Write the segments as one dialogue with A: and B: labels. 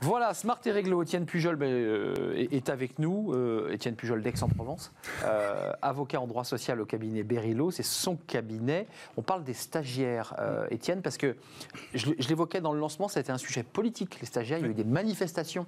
A: Voilà, Smart et Réglo, Étienne Pujol ben, euh, est avec nous, euh, Étienne Pujol d'Aix-en-Provence, euh, avocat en droit social au cabinet Berillo, c'est son cabinet. On parle des stagiaires, Étienne, parce que je, l'évoquais dans le lancement, c'était un sujet politique, les stagiaires, il y a eu des manifestations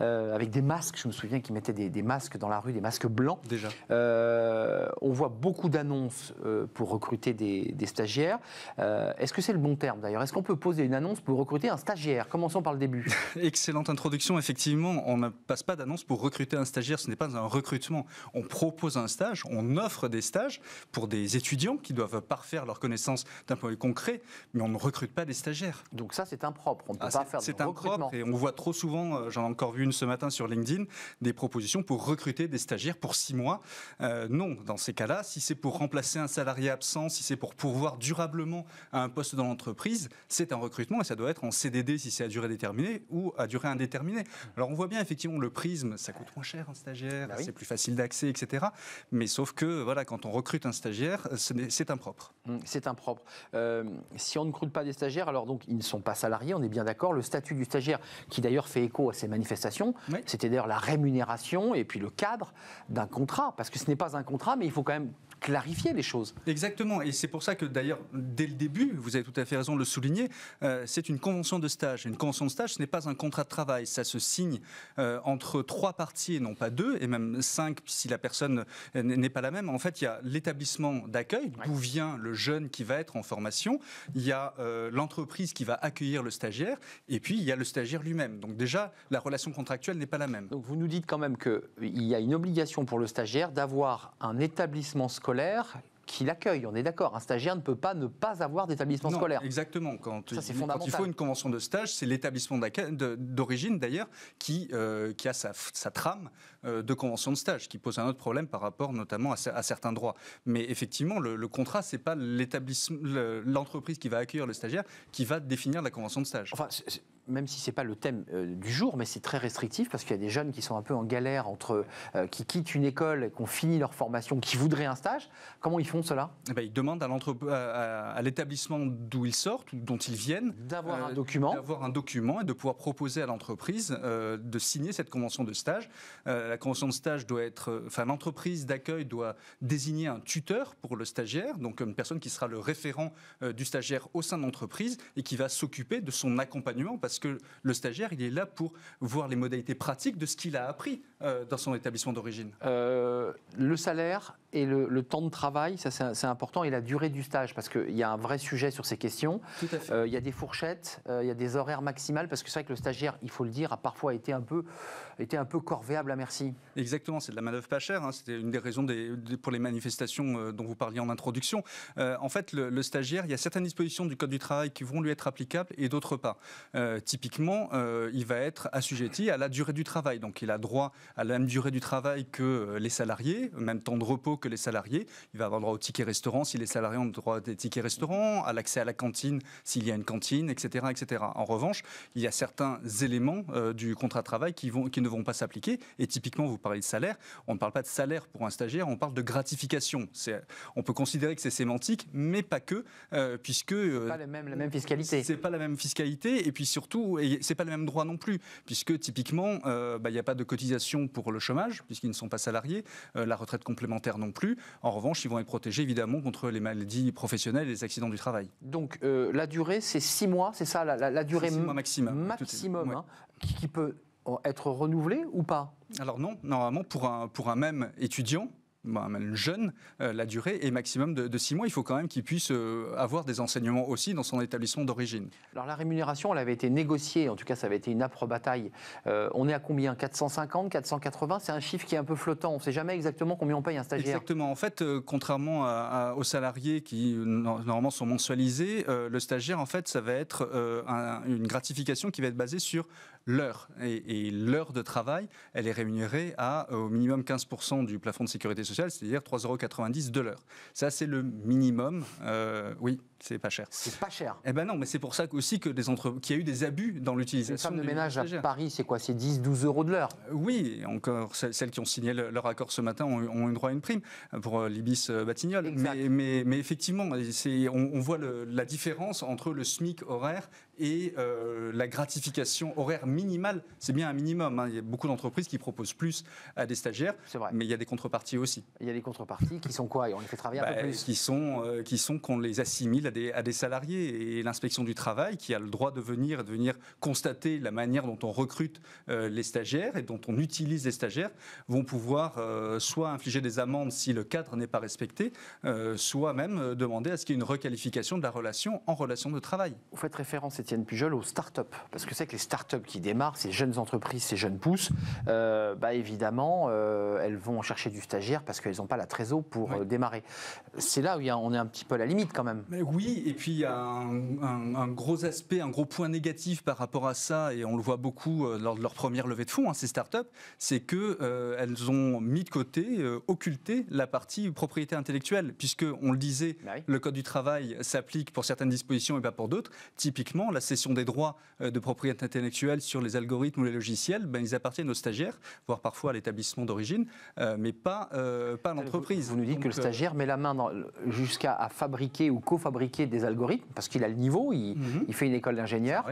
A: avec des masques, je me souviens qu'ils mettaient des, masques dans la rue, des masques blancs. Déjà. on voit beaucoup d'annonces pour recruter des, des stagiaires. Est-ce que c'est le bon terme d'ailleurs Est-ce qu'on peut poser une annonce pour recruter un stagiaire Commençons par le début.
B: Excellent excellente introduction. Effectivement, on ne passe pas d'annonce pour recruter un stagiaire. Ce n'est pas un recrutement. On propose un stage, on offre des stages pour des étudiants qui doivent parfaire leurs connaissances d'un point de vue concret, mais on ne recrute pas des stagiaires. Donc ça, c'est impropre. On ne peut ah, pas faire de recrutement. Et on voit trop souvent, euh, j'en ai encore vu une ce matin sur LinkedIn, des propositions pour recruter des stagiaires pour six mois. Euh, non, dans ces cas-là, si c'est pour remplacer un salarié absent, si c'est pour pourvoir durablement à un poste dans l'entreprise, c'est un recrutement et ça doit être en CDD si c'est à durée déterminée ou à durée indéterminé. Alors on voit bien effectivement le prisme, ça coûte moins cher un stagiaire, bah c'est plus facile d'accès, etc. Mais sauf que voilà, quand on recrute un stagiaire, c'est impropre. Mmh, c'est impropre. Euh, si on
A: ne recrute pas des stagiaires, alors donc ils ne sont pas salariés, on est bien d'accord. Le statut du stagiaire, qui d'ailleurs fait écho à ces manifestations, c'était d'ailleurs la rémunération et puis le cadre d'un contrat, parce que ce n'est pas un contrat, mais il faut quand même
B: clarifier les choses. Exactement, et c'est pour ça que d'ailleurs, dès le début, vous avez tout à fait raison de le souligner, euh, c'est une convention de stage. Une convention de stage, ce n'est pas un contrat de travail, ça se signe euh, entre trois parties et non pas deux, et même cinq si la personne n'est pas la même. En fait, il y a l'établissement d'accueil, d'où vient le jeune qui va être en formation, il y a euh, l'entreprise qui va accueillir le stagiaire, et puis il y a le stagiaire lui-même. Donc déjà, la relation contractuelle n'est pas la même. Donc vous nous dites quand même qu'il y a une obligation pour le stagiaire d'avoir un
A: établissement scolaire qui l'accueille. On est d'accord. Un stagiaire ne peut pas ne pas avoir d'établissement scolaire.
B: Exactement. Quand, il, faut une convention de stage, c'est l'établissement d'origine d'ailleurs qui, euh, qui a sa, trame euh, de convention de stage, qui pose un autre problème par rapport notamment à, certains droits. Mais effectivement, le, le contrat, c'est pas l'établissement, l'entreprise qui va accueillir le stagiaire qui va définir la convention de stage. Enfin, même si ce n'est pas le thème euh, du jour, mais c'est très
A: restrictif parce qu'il y a des jeunes qui sont un peu en galère entre euh, qui quittent une école et qui ont fini leur formation, qui
B: voudraient un stage. Comment ils font cela eh ben, Ils demandent à l'établissement d'où ils sortent, dont ils viennent, d'avoir un euh, document, d'avoir un document et de pouvoir proposer à l'entreprise de signer cette convention de stage. la convention de stage doit être, enfin l'entreprise d'accueil doit désigner un tuteur pour le stagiaire, donc une personne qui sera le référent du stagiaire au sein de l'entreprise et qui va s'occuper de son accompagnement parce que le stagiaire, il est là pour voir les modalités pratiques de ce qu'il a appris euh, dans son établissement d'origine.
A: Euh, le salaire et le, temps de travail, ça c'est important, et la durée du stage, parce qu'il y a un vrai sujet sur ces questions. Euh, il y a des fourchettes, euh, il y a des horaires maximales, parce que c'est vrai que le stagiaire, il faut le dire, a parfois été un peu,
B: un peu corvéable à merci. Exactement, c'est de la manœuvre pas chère, hein. c'était une des raisons pour les manifestations euh, dont vous parliez en introduction. en fait, le, le, stagiaire, il y a certaines dispositions du Code du travail qui vont lui être applicables et d'autres pas. typiquement, il va être assujetti à la durée du travail, donc il a droit à la même durée du travail que les salariés, même temps de repos que les salariés. Il va avoir droit au ticket restaurant si les salariés ont droit à des tickets restaurant, à l'accès à la cantine s'il y a une cantine, etc., etc. En revanche, il y a certains éléments euh, du contrat de travail qui, vont, qui ne vont pas s'appliquer. Et typiquement, vous parlez de salaire. On ne parle pas de salaire pour un stagiaire, on parle de gratification. On peut considérer que c'est sémantique, mais pas que, euh, puisque euh, pas la même, la même fiscalité. C'est pas la même fiscalité, et puis surtout, c'est pas le même droit non plus, puisque typiquement, bah, il n'y a pas de cotisation pour le chômage, puisqu'ils ne sont pas salariés, la retraite complémentaire non plus. En revanche, ils vont être protégés évidemment contre les maladies professionnelles et les accidents du travail.
A: Donc euh, la durée, c'est six mois, c'est ça la, durée maximum, hein, qui, peut
B: être renouvelée ou pas alors non, normalement pour un même étudiant, bah, même jeune, euh, la durée est maximum de, de, six mois. Il faut quand même qu'il puisse euh, avoir des enseignements aussi dans son établissement d'origine.
A: Alors la rémunération, elle avait été négociée, en tout cas ça avait été une âpre bataille. Euh, on est à combien 450, 480 C'est un chiffre qui est un peu flottant. On ne sait jamais exactement combien on paye un stagiaire. Exactement.
B: En fait, contrairement aux salariés qui normalement sont mensualisés, le stagiaire, en fait, ça va être une gratification qui va être basée sur l'heure. Et, l'heure de travail, elle est rémunérée à euh, au minimum 15% du plafond de sécurité sociale, c'est-à-dire 3,90 euros de l'heure. Ça, c'est le minimum. Euh, oui, c'est pas cher. C'est pas cher. Eh ben non, mais c'est pour ça aussi que des entre... qu'il y a eu des abus dans l'utilisation. Les femmes de ménage à Paris, c'est quoi C'est 10, 12 euros de l'heure euh, Oui, encore celles qui ont signé leur accord ce matin ont, eu droit à une prime euh, pour l'Ibis batignol Mais, mais, effectivement, on, on voit la différence entre le SMIC horaire et la gratification horaire minimal, C'est bien un minimum. Hein. Il y a beaucoup d'entreprises qui proposent plus à des stagiaires, mais il y a des contreparties aussi. Il y a des contreparties qui sont quoi Et on les fait travailler peu bah, Qui sont euh, qui sont qu'on les assimile à des, à des salariés. Et l'inspection du travail, qui a le droit de venir, de venir constater la manière dont on recrute euh, les stagiaires et dont on utilise les stagiaires, vont pouvoir euh, soit infliger des amendes si le cadre n'est pas respecté, soit même demander à ce qu'il y ait une requalification de la relation en relation de travail. Vous faites référence, Étienne Pujol, aux start-up, parce que c'est que les start-up qui démarrent, ces jeunes entreprises, ces
A: jeunes pousses, euh, bah évidemment, euh, elles vont chercher du stagiaire parce qu'elles n'ont pas la trésor pour euh, démarrer. C'est là où on est un petit peu à la limite quand même.
B: oui, et puis il y a un, gros aspect, un gros point négatif par rapport à ça, et on le voit beaucoup lors de leur première levée de fonds, hein, ces startups, c'est qu'elles elles ont mis de côté, occulté la partie propriété intellectuelle, puisque on le disait, bah le code du travail s'applique pour certaines dispositions et pas pour d'autres. Typiquement, la cession des droits de propriété intellectuelle sur les algorithmes ou les logiciels, ben, ils appartiennent aux stagiaires, voire parfois à l'établissement d'origine, euh, mais pas, euh, pas à l'entreprise. Vous, nous dites que le euh, stagiaire met la main jusqu'à fabriquer ou co-fabriquer des algorithmes, parce qu'il a le niveau,
A: il, mhm. fait une école d'ingénieur.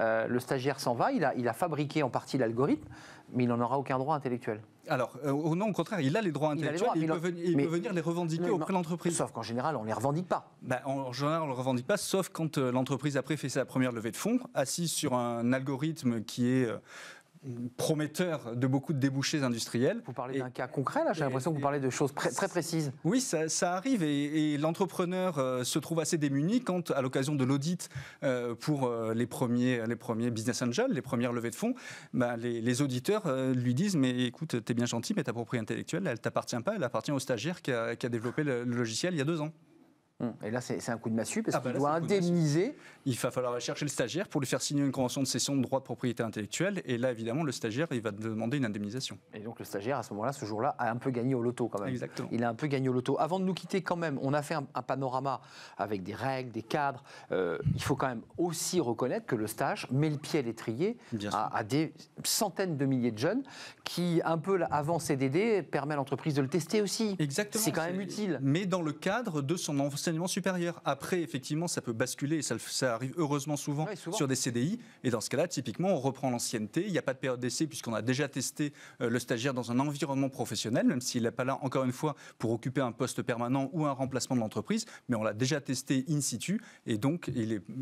A: le stagiaire s'en va, il il a fabriqué en partie l'algorithme, mais il n'en aura aucun droit intellectuel.
B: Alors, euh, non, au contraire, il a les droits intellectuels, il, peut, venir, les revendiquer auprès de
A: l'entreprise. Sauf qu'en général, on ne les revendique pas.
B: Bah, en général, on ne le revendique pas, sauf quand euh, l'entreprise, après, fait sa première levée de fonds, assise sur un algorithme qui est euh, prometteur de beaucoup de débouchés industriels. Vous parlez d'un cas concret, là J'ai l'impression que vous parlez de choses très précises. Oui, ça, arrive et, l'entrepreneur euh, se trouve assez démuni quand, à l'occasion de l'audit euh, pour euh, les, premiers, les premiers business angels, les premières levées de fonds, bah, les, auditeurs lui disent Mais écoute, t'es bien gentil, mais ta propriété intellectuelle, elle t'appartient pas, elle appartient au stagiaire qui a, développé le logiciel il y a deux ans. Hum. Et là, c'est un coup de massue parce ah bah qu'il doit indemniser. Il va falloir chercher le stagiaire pour lui faire signer une convention de cession de droits de propriété intellectuelle. Et là, évidemment, le stagiaire, il va demander une indemnisation. Et donc, le stagiaire, à ce moment-là, ce jour-là, a un peu gagné au loto quand même. Exactement. Il a un peu gagné au
A: loto. Avant de nous quitter, quand même, on a fait un, panorama avec des règles, des cadres. Euh, il faut quand même aussi reconnaître que le stage met le pied à l'étrier à, des centaines de milliers de jeunes qui, un peu avant CDD, permet à l'entreprise de le tester aussi. Exactement. C'est quand même
B: utile. Mais dans le cadre de son enseignement supérieur. Après, effectivement, ça peut basculer et ça, arrive heureusement souvent, sur des CDI. Et dans ce cas-là, typiquement, on reprend l'ancienneté. Il n'y a pas de période d'essai puisqu'on a déjà testé euh, le stagiaire dans un environnement professionnel, même s'il n'est pas là, encore une fois, pour occuper un poste permanent ou un remplacement de l'entreprise. Mais on l'a déjà testé in situ et donc il est mm,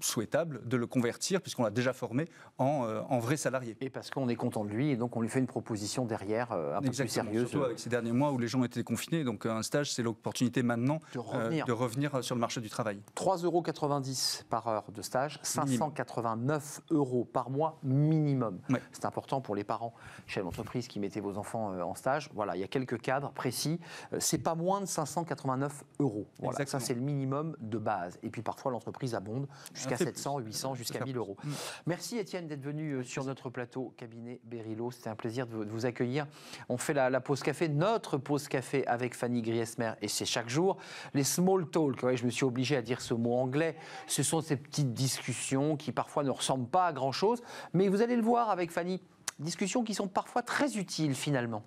B: souhaitable de le convertir puisqu'on l'a déjà formé en, euh, en, vrai salarié. Et parce qu'on est content de lui et donc on lui fait une proposition derrière euh, un peu plus sérieuse. Surtout avec ces derniers mois où les gens étaient confinés. Donc un stage, c'est l'opportunité maintenant de de revenir euh, sur le marché du travail. 3,90 euros
A: par heure de stage, 589 euros par mois minimum. C'est important pour les parents, chez l'entreprise qui mettaient vos enfants euh, en stage. Voilà, il y a quelques cadres précis. Euh, c'est pas moins de 589 euros. Voilà, ça c'est le minimum de base. Et puis parfois l'entreprise abonde jusqu'à 700, 800, jusqu'à 1000 euros. Mm. Merci Étienne d'être venu sur notre plateau cabinet Berillo. C'était un plaisir de vous accueillir. On fait la, pause café, notre pause café avec Fanny Griesmer et c'est chaque jour. Les small talk, je me suis obligé à dire ce mot anglais, ce sont ces petites discussions qui parfois ne ressemblent pas à grand-chose, mais vous allez le voir avec Fanny, discussions qui sont parfois très utiles finalement.